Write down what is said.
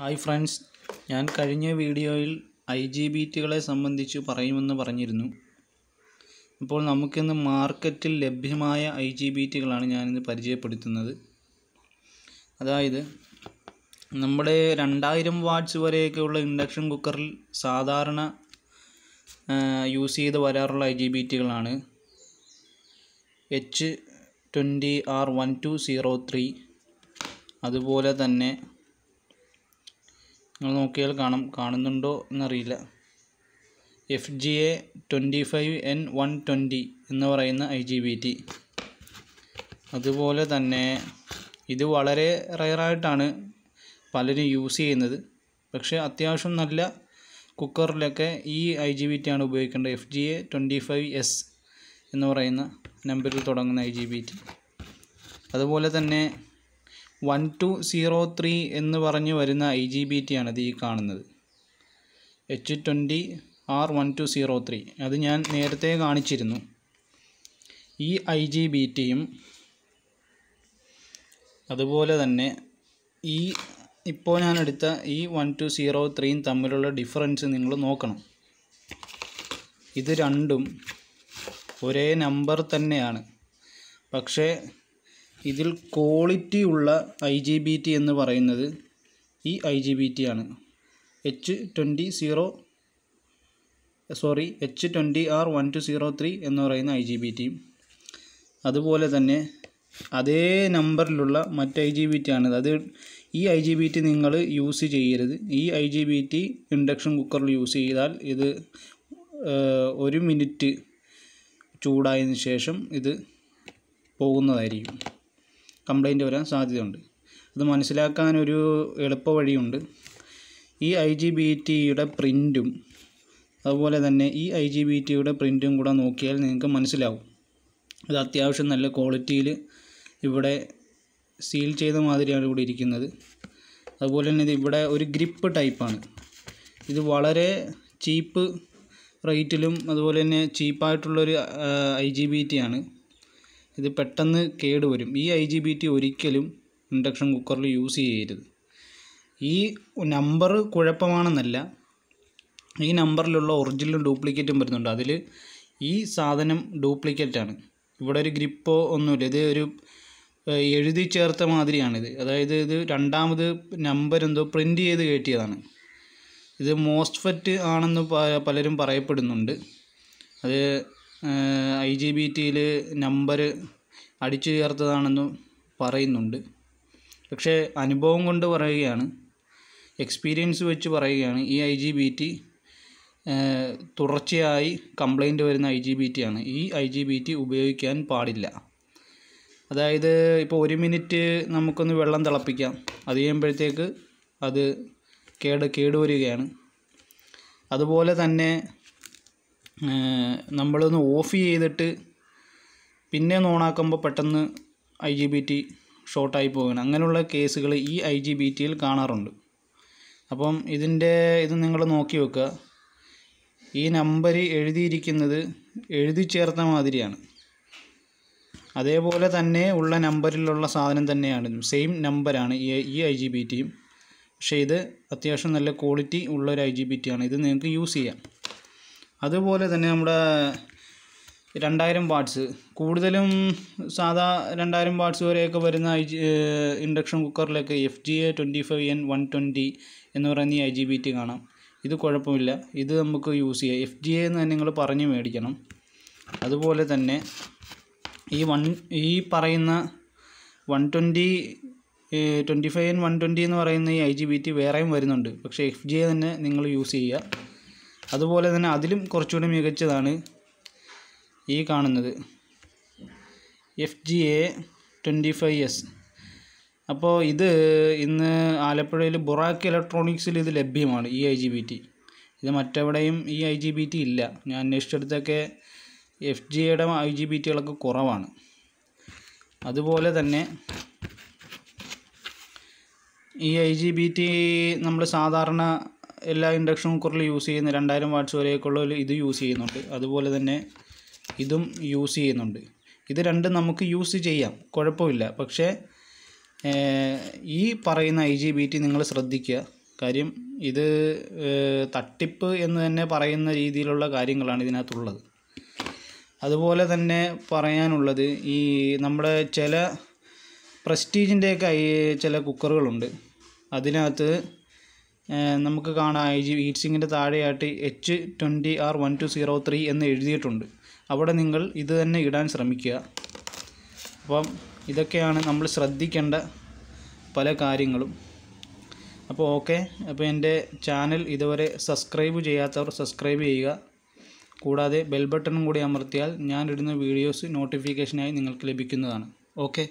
hi friends ഞാൻ കഴിഞ്ഞ വീഡിയോയിൽ ഐ ജി ബി ടികളെ സംബന്ധിച്ച് പറയുമെന്ന് പറഞ്ഞിരുന്നു ഇപ്പോൾ നമുക്കിന്ന് മാർക്കറ്റിൽ ലഭ്യമായ ഐ ജി ബി ടികളാണ് ഞാനിന്ന് പരിചയപ്പെടുത്തുന്നത് അതായത് നമ്മുടെ രണ്ടായിരം വാട്ട്സ് വരെയൊക്കെയുള്ള ഇൻഡക്ഷൻ കുക്കറിൽ സാധാരണ യൂസ് ചെയ്ത് വരാറുള്ള ഐ ജി ബി ടികളാണ് H twenty R one two zero three അതുപോലെ തന്നെ നിങ്ങൾ നോക്കിയാൽ കാണാം കാണുന്നുണ്ടോ എന്നറിയില്ല F G A twenty five N one twenty എന്ന് പറയുന്ന ഐ ജി ബി ടി അതുപോലെ തന്നെ ഇത് വളരെ റയറായിട്ടാണ് പലരും യൂസ് ചെയ്യുന്നത് പക്ഷേ അത്യാവശ്യം നല്ല കുക്കറിലൊക്കെ ഈ ഐ ജി ബി ടി ആണ് ഉപയോഗിക്കേണ്ടത് F G A twenty five S എന്ന് പറയുന്ന നമ്പറിൽ തുടങ്ങുന്ന ഐ ജി ബി ടി അതുപോലെ തന്നെ വൺ ടു സീറോ ത്രീ എന്ന് പറഞ്ഞ് വരുന്ന ഐ ജി ബി ടി ആണിത് ഈ കാണുന്നത് H twenty R one two zero three അത് ഞാൻ നേരത്തെ കാണിച്ചിരുന്നു ഈ ഐ ജി ബി ടിയും അതുപോലെ തന്നെ ഈ ഇപ്പോൾ ഞാൻ എടുത്ത ഈ വൺ ടു സീറോ ത്രീയും തമ്മിലുള്ള ഡിഫറൻസ് നിങ്ങൾ നോക്കണം ഇത് രണ്ടും ഒരേ നമ്പർ തന്നെയാണ് പക്ഷേ ഇതിൽ ക്വാളിറ്റി ഉള്ള ഐ ജി ബി ടി എന്ന് പറയുന്നത് ഈ ഐ ജി ബി ടി ആണ് H twenty zero sorry H twenty R one two zero three എന്ന് പറയുന്ന ഐ ജി ബി ടിയും അതുപോലെ തന്നെ അതേ നമ്പറിലുള്ള മറ്റ് ഐ ജി ബി ടി ആണ് അത് ഈ ഐ ജി ബി ടി നിങ്ങൾ യൂസ് ചെയ്യരുത് ഈ I G B T induction കുക്കറിൽ യൂസ് ചെയ്താൽ ഇത് ഒരു മിനിറ്റ് ചൂടായതിന് ശേഷം ഇത് പോകുന്നതായിരിക്കും കംപ്ലൈൻറ്റ് വരാൻ സാധ്യതയുണ്ട് അത് മനസ്സിലാക്കാനൊരു എളുപ്പ വഴിയുണ്ട് ഈ ഐ ജി ബി ടിയുടെ പ്രിൻറ്റും അതുപോലെ തന്നെ ഈ ഐ ജി ബി ടിയുടെ പ്രിൻറ്റും കൂടെ നോക്കിയാൽ നിങ്ങൾക്ക് മനസ്സിലാവും അത് അത്യാവശ്യം നല്ല ക്വാളിറ്റിയിൽ ഇവിടെ സീൽ ചെയ്ത മാതിരിയാണ് ഇവിടെ ഇരിക്കുന്നത് അതുപോലെ തന്നെ ഇത് ഇവിടെ ഒരു ഗ്രിപ്പ് ടൈപ്പാണ് ഇത് വളരെ ചീപ്പ് റേറ്റിലും അതുപോലെ തന്നെ ചീപ്പായിട്ടുള്ളൊരു ഐ ജി ബി ടി ആണ് ഇത് പെട്ടെന്ന് കേടുവരും ഈ ഐ ജി ബി ടി ഒരിക്കലും ഇൻഡക്ഷൻ കുക്കറിൽ യൂസ് ചെയ്യരുത് ഈ നമ്പർ കുഴപ്പമാണെന്നല്ല ഈ നമ്പറിലുള്ള ഒറിജിനലും ഡ്യൂപ്ലിക്കേറ്റും വരുന്നുണ്ട് അതിൽ ഈ സാധനം ഡ്യൂപ്ലിക്കേറ്റാണ് ഇവിടെ ഒരു ഗ്രിപ്പോ ഒന്നുമില്ല ഇത് ഒരു എഴുതി ചേർത്ത മാതിരിയാണിത് അതായത് ഇത് രണ്ടാമത് നമ്പർ എന്തോ പ്രിൻ്റ് ചെയ്ത് കയറ്റിയതാണ് ഇത് ഫെറ്റ് ആണെന്ന് പലരും പറയപ്പെടുന്നുണ്ട് അത് ഐ ജി ബി ടിയിൽ നമ്പർ അടിച്ചു ചേർത്തതാണെന്നും പറയുന്നുണ്ട് പക്ഷേ അനുഭവം കൊണ്ട് പറയുകയാണ് എക്സ്പീരിയൻസ് വെച്ച് പറയുകയാണ് ഈ ഐ ജി ബി ടി തുടർച്ചയായി കംപ്ലൈൻറ്റ് വരുന്ന ഐ ജി ബി ടി ആണ് ഈ ഐ ജി ബി ടി ഉപയോഗിക്കാൻ പാടില്ല അതായത് ഇപ്പോൾ ഒരു മിനിറ്റ് നമുക്കൊന്ന് വെള്ളം തിളപ്പിക്കാം അത് ചെയ്യുമ്പോഴത്തേക്ക് അത് കേട് കേടുവരികയാണ് അതുപോലെ തന്നെ നമ്മളൊന്ന് ഓഫ് ചെയ്തിട്ട് പിന്നെ ഒന്ന് ഓണാക്കുമ്പോൾ പെട്ടെന്ന് ഐ ജി ബി ടി ഷോർട്ടായി പോവുകയാണ് അങ്ങനെയുള്ള കേസുകൾ ഈ ഐ ജി ബി ടിയിൽ കാണാറുണ്ട് അപ്പം ഇതിൻ്റെ ഇത് നിങ്ങൾ നോക്കി വെക്കുക ഈ നമ്പർ എഴുതിയിരിക്കുന്നത് എഴുതി ചേർത്ത മാതിരിയാണ് അതേപോലെ തന്നെ ഉള്ള നമ്പറിലുള്ള സാധനം തന്നെയാണ് സെയിം നമ്പറാണ് ഈ ഈ ഐ ജി ബി ടിയും പക്ഷേ ഇത് അത്യാവശ്യം നല്ല ക്വാളിറ്റി ഉള്ള ഒരു ഐ ജി ബി ടി ആണ് ഇത് നിങ്ങൾക്ക് യൂസ് ചെയ്യാം അതുപോലെ തന്നെ നമ്മുടെ രണ്ടായിരം വാട്ട്സ് കൂടുതലും സാധാ രണ്ടായിരം വാട്ട്സ് വരെയൊക്കെ വരുന്ന ഇൻഡക്ഷൻ കുക്കറിലൊക്കെ F G A twenty five N one twenty എന്ന് പറയുന്ന ഈ ഐ ജി ബി ടി കാണാം ഇത് കുഴപ്പമില്ല ഇത് നമുക്ക് യൂസ് ചെയ്യാം എഫ് ജി എ എന്ന് നിങ്ങൾ പറഞ്ഞ് മേടിക്കണം അതുപോലെ തന്നെ ഈ വൺ ഈ പറയുന്ന one twenty twenty five N one twenty എന്ന് പറയുന്ന ഈ ഐ ജി ബി ടി വേറെയും വരുന്നുണ്ട് പക്ഷേ എഫ് ജി എ തന്നെ നിങ്ങൾ യൂസ് ചെയ്യുക അതുപോലെ തന്നെ അതിലും കുറച്ചുകൂടി മികച്ചതാണ് ഈ കാണുന്നത് F G A twenty five S അപ്പോൾ ഇത് ഇന്ന് ആലപ്പുഴയിൽ ബുറാക്ക് ഇലക്ട്രോണിക്സിൽ ഇത് ലഭ്യമാണ് ഈ ഐ ജി ബി ടി ഇത് മറ്റെവിടെയും ഈ ഐ ജി ബി ടി ഇല്ല ഞാൻ അന്വേഷിച്ചെടുത്തൊക്കെ എഫ് ജി എയുടെ ഐ ജി ബി ടികളൊക്കെ കുറവാണ് അതുപോലെ തന്നെ ഈ ഐ ജി ബി ടി നമ്മൾ സാധാരണ എല്ലാ ഇൻഡക്ഷൻ കുക്കറിലും യൂസ് ചെയ്യുന്ന രണ്ടായിരം വാട്ട്സ് വരെയൊക്കെയുള്ള ഇത് യൂസ് ചെയ്യുന്നുണ്ട് അതുപോലെ തന്നെ ഇതും യൂസ് ചെയ്യുന്നുണ്ട് ഇത് രണ്ടും നമുക്ക് യൂസ് ചെയ്യാം കുഴപ്പമില്ല പക്ഷേ ഈ പറയുന്ന ഐ ജി ബി ടി നിങ്ങൾ ശ്രദ്ധിക്കുക കാര്യം ഇത് തട്ടിപ്പ് എന്ന് തന്നെ പറയുന്ന രീതിയിലുള്ള കാര്യങ്ങളാണ് ഇതിനകത്തുള്ളത് അതുപോലെ തന്നെ പറയാനുള്ളത് ഈ നമ്മുടെ ചില പ്രസ്റ്റീജിൻ്റെയൊക്കെ ചില കുക്കറുകളുണ്ട് അതിനകത്ത് നമുക്ക് കാണാം ഐ ജി ഹീറ്റ് സിങ്കിൻ്റെ താഴെയായിട്ട് H twenty R one two zero three എന്ന് എഴുതിയിട്ടുണ്ട് അവിടെ നിങ്ങൾ ഇത് തന്നെ ഇടാൻ ശ്രമിക്കുക അപ്പം ഇതൊക്കെയാണ് നമ്മൾ ശ്രദ്ധിക്കേണ്ട പല കാര്യങ്ങളും അപ്പോൾ ഓക്കെ അപ്പോൾ എൻ്റെ ചാനൽ ഇതുവരെ സബ്സ്ക്രൈബ് ചെയ്യാത്തവർ സബ്സ്ക്രൈബ് ചെയ്യുക കൂടാതെ ബെൽ ബട്ടണും കൂടി അമർത്തിയാൽ ഞാനിടുന്ന വീഡിയോസ് നോട്ടിഫിക്കേഷനായി നിങ്ങൾക്ക് ലഭിക്കുന്നതാണ് ഓക്കെ